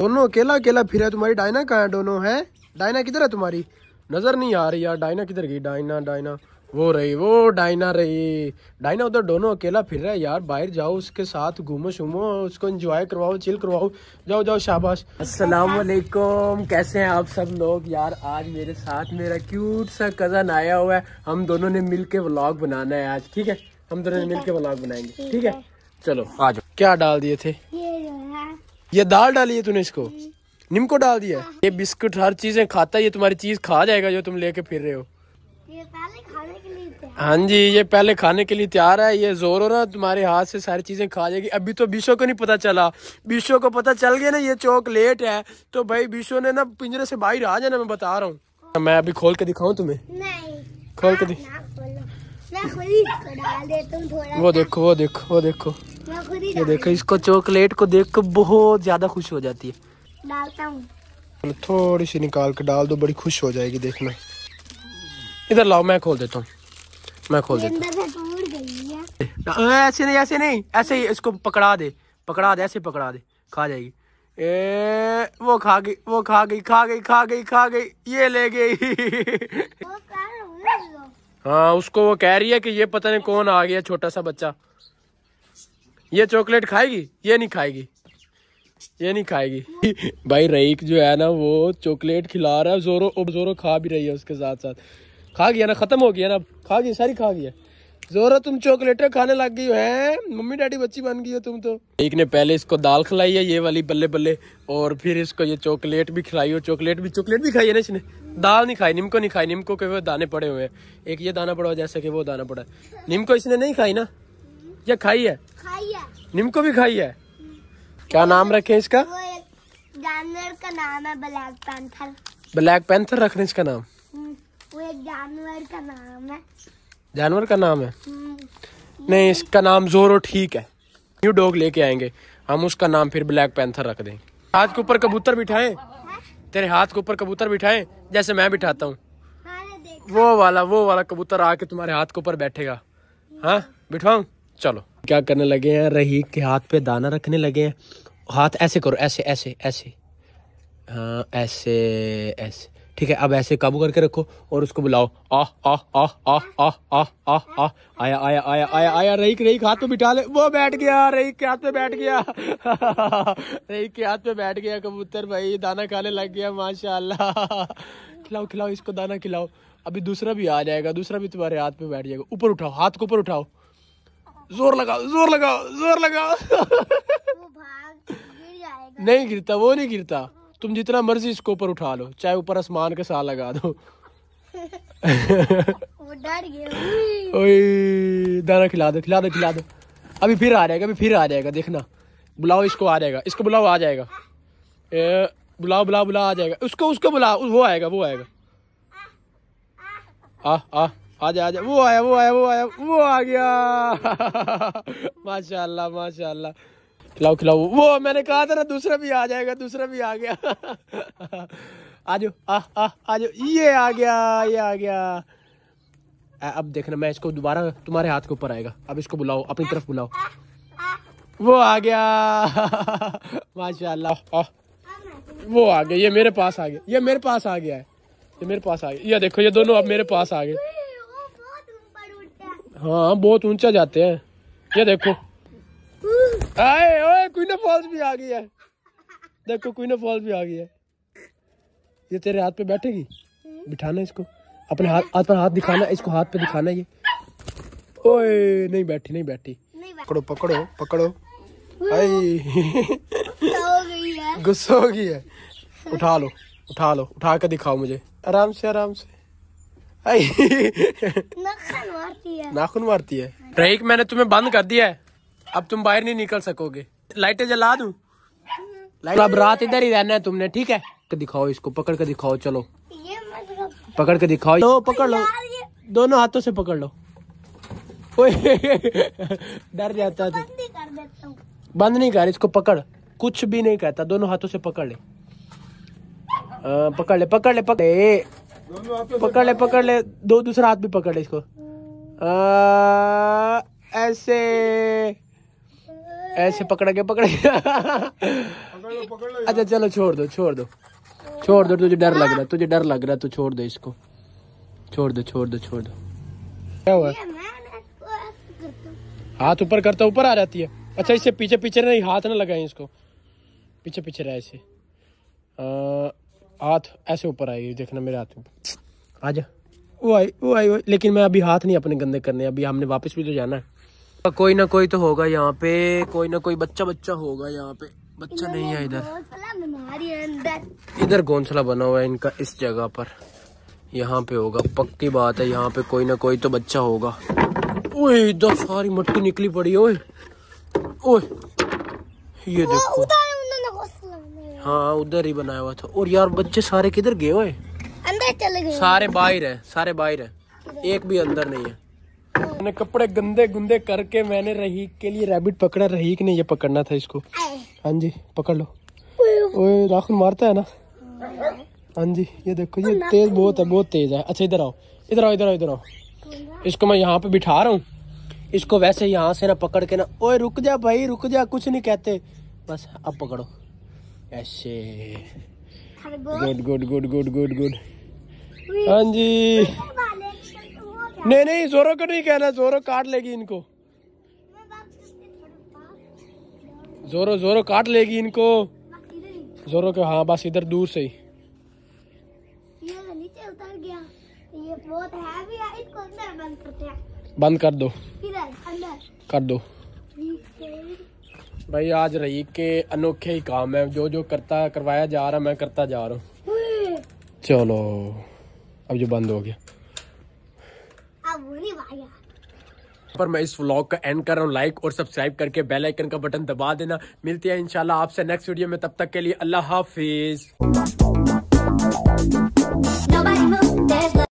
दोनों अकेला अकेला फिर तुम्हारी डायना कहाँ है दोनों है डायना किधर है तुम्हारी नज़र नहीं आ रही यार डायना किधर गई डायना डायना वो रही वो डायना रही डायना उधर दोनों अकेला फिर रहा है यार बाहर जाओ उसके साथ घूमो शूमो उसको एंजॉय करवाओ चिल करवाओ जाओ जाओ शाबाश अस्सलाम वालेकुम कैसे हैं आप सब लोग यार आज मेरे साथ मेरा क्यूट सा कज़न आया हुआ है हम दोनों ने मिल के व्लॉग बनाना है आज ठीक है हम दोनों ने मिल के व्लॉग बनाएंगे ठीक है चलो आज क्या डाल दिए थे ये दाल डाली है तूने इसको निमको डाल दिया हाँ। ये बिस्कुट हर चीजें खाता है ये तुम्हारी चीज खा जाएगा जो तुम लेके फिर रहे हो हाँ जी ये पहले खाने के लिए तैयार है ये जोर हो ना तुम्हारे हाथ से सारी चीजें खा जाएगी अभी तो बिशो को नहीं पता चला बिशो को पता चल गया ना ये चौक लेट है तो भाई बिशो ने ना पिंजरे से बाहर आ जाना मैं बता रहा हूँ हाँ। मैं अभी खोल के दिखाऊँ तुम्हें खोल के हाँ, दिखा वो देखो वो देखो वो देखो ये देखो इसको चॉकलेट को देख कर बहुत ज्यादा खुश हो जाती है डालता हूं। थोड़ी सी निकाल के डाल दो बड़ी खुश हो जाएगी देखना इधर लाओ मैं खोल देता हूँ मैं खोल देता हूँ ऐसे नहीं ऐसे नहीं ऐसे ही इसको पकड़ा दे पकड़ा दे ऐसे पकड़ा दे खा जाएगी ए वो खा गई वो खा गई खा गई खा गई खा गई ये ले गई हाँ उसको वो कह रही है कि ये पता नहीं कौन आ गया छोटा सा बच्चा ये चॉकलेट खाएगी ये नहीं खाएगी ये नहीं खाएगी भाई रईक जो है ना वो चॉकलेट खिला रहा है जोरो जोरो खा भी रही है उसके साथ साथ खा गया ना ख़त्म हो गया ना खा गया सारी खा गया जोरा तुम चॉकलेट खाने लग गई है मम्मी डैडी बच्ची बन गई हो तुम तो एक ने पहले इसको दाल खिलाई है ये वाली बल्ले बल्ले और फिर इसको ये चॉकलेट भी खिलाई हो चॉकलेट भी चॉकलेट भी खाई है ना इसने दाल नहीं खाई निमको नहीं खाई निमको के वो दाने पड़े हुए हैं एक ये दाना पड़ा जैसे कि वो दाना पड़ा निमको इसने नहीं खाई ना या खाई है निमको भी खाई है क्या नाम रखे इसका जानवर का नाम है ब्लैक पैंथर ब्लैक पैंथर रखने इसका नाम हम्म, वो एक जानवर का नाम है जानवर का नाम है नहीं इसका नाम जोरो ठीक है न्यू डॉग लेके आएंगे हम उसका नाम फिर ब्लैक पैंथर रख दें हाथ के ऊपर कबूतर बिठाए तेरे हाथ के ऊपर कबूतर बिठाए जैसे मैं बिठाता हूँ वो वाला वो वाला कबूतर आके तुम्हारे हाथ के ऊपर बैठेगा हाँ बिठवाऊ चलो क्या करने लगे हैं रही के हाथ पे दाना रखने लगे हैं हाथ ऐसे करो ऐसे ऐसे ऐसे हाँ ऐसे ऐसे ठीक है अब ऐसे काबू करके रखो और उसको बुलाओ आह आह आह आह आह आह आह आह आया आया आया आया आया रही रही हाथ पे बिठा ले वो बैठ गया रही के हाथ पे बैठ गया रही के हाथ पे बैठ गया कबूतर भाई दाना खाने लग गया माशाल्लाह खिलाओ खिलाओ इसको दाना खिलाओ अभी दूसरा भी आ जाएगा दूसरा भी तुम्हारे हाथ पे बैठ जाएगा ऊपर उठाओ हाथ को ऊपर उठाओ जोर लगाओ जोर लगाओ जोर लगाओ नहीं गिरता वो नहीं गिरता तुम जितना मर्जी इसको ऊपर उठा लो चाहे ऊपर आसमान के साथ लगा दो डर गया दाना खिला दो खिला दो खिला दो अभी फिर आ जाएगा अभी फिर आ जाएगा देखना बुलाओ इसको आ जाएगा इसको बुलाओ आ जाएगा ए, बुलाओ बुलाओ बुला आ जाएगा उसको उसको बुलाओ वो आएगा वो आएगा आ आ आ जा आ जा वो आया वो आया वो आया वो आ गया माशाल्लाह माशाल्लाह खिलाओ खिलाओ वो मैंने कहा था ना दूसरा भी आ जाएगा दूसरा भी आ गया आज जाओ आ आ ये आ गया ये आ गया आ, अब देखना मैं इसको दोबारा तुम्हारे हाथ के ऊपर आएगा अब इसको बुलाओ अपनी तरफ बुलाओ वो आ गया माशाल्लाह वो आ गया ये मेरे पास आ गया ये मेरे पास आ गया है ये मेरे पास आ गया ये देखो ये दोनों अब मेरे पास आ गए हाँ बहुत ऊंचा जाते हैं ये देखो आए ओए क्वीन फॉल्स भी आ गई है देखो क्वीन फॉल्स भी आ गई है ये तेरे हाथ पे बैठेगी बिठाना इसको अपने हाथ हाथ पर हाथ दिखाना इसको हाथ पे दिखाना ये ओए नहीं बैठी नहीं बैठी पकड़ो पकड़ो पकड़ो हम्म। आई गुस्सा हो गई है उठा लो उठा लो उठा कर दिखाओ मुझे आराम से आराम से आई नाखून मारती है नाखून मारती है ट्रैक मैंने तुम्हें बंद कर दिया है अब तुम बाहर नहीं निकल सकोगे लाइटें जला दू लाइट अब रात इधर ही रहना है तुमने ठीक है दिखाओ इसको पकड़ के दिखाओ चलो पकड़ के दिखाओ तो पकड़ लो दोनों हाथों से पकड़ लो डर जाता था बंद नहीं कर इसको पकड़ कुछ भी नहीं कहता दोनों हाथों से पकड़ ले पकड़ ले पकड़ ले पकड़ ले पकड़ ले पकड़ ले दो दूसरा हाथ भी पकड़ ले इसको आ, ऐसे ऐसे पकड़ के पकड़ अच्छा चलो छोड़ दो छोड़ दो छोड़ दो तुझे डर लग रहा तुझे डर लग रहा तू छोड़ दो इसको छोड़ दो छोड़ दो छोड़ दो क्या हुआ हाथ ऊपर करता ऊपर आ जाती है अच्छा इससे पीछे पीछे नहीं हाथ ना लगाए इसको पीछे पीछे रहा ऐसे हाथ ऐसे ऊपर आएगी देखना मेरे हाथ ऊपर आ जा वो आई वो आई लेकिन मैं अभी हाथ नहीं अपने गंदे करने अभी हमने वापस भी तो जाना है कोई ना कोई तो होगा यहाँ पे कोई ना कोई बच्चा बच्चा होगा यहाँ पे बच्चा नहीं है इधर इधर घोंसला बना हुआ है इनका इस जगह पर यहाँ पे होगा पक्की बात है यहाँ पे कोई ना कोई तो बच्चा होगा ओए इधर सारी मट्टी निकली पड़ी ओए ओए ये देखो हाँ उधर ही बनाया हुआ था और यार बच्चे सारे किधर गए हुए अंदर चले गए सारे बाहर है सारे बाहर है एक भी अंदर नहीं है मैंने कपड़े गंदे गुंदे करके मैंने रहीक के लिए रैबिट पकड़ा रहीक ने ये पकड़ना था इसको हाँ जी पकड़ लो ओए नाखून मारता है ना हाँ जी ये देखो ये तेज बहुत है बहुत तेज है अच्छा इधर आओ इधर आओ इधर आओ इधर आओ इसको मैं यहाँ पे बिठा रहा हूँ इसको वैसे यहाँ से ना पकड़ के ना ओए रुक जा भाई रुक जा कुछ नहीं कहते बस अब पकड़ो ऐसे good good good good good good हाँ जी नहीं नहीं जोरो को नहीं कहना जोरो काट लेगी इनको जोरो जोरो काट लेगी इनको जोरों के हाँ बस इधर दूर से ही बंद कर दो कर दो भाई आज रही के अनोखे ही काम है जो जो करता करवाया जा रहा मैं करता जा रहा हूँ चलो अब जो बंद हो गया पर मैं इस व्लॉग का एंड कर रहा हूँ लाइक और सब्सक्राइब करके बेल आइकन का बटन दबा देना मिलती है इंशाल्लाह आपसे नेक्स्ट वीडियो में तब तक के लिए अल्लाह हाफिज़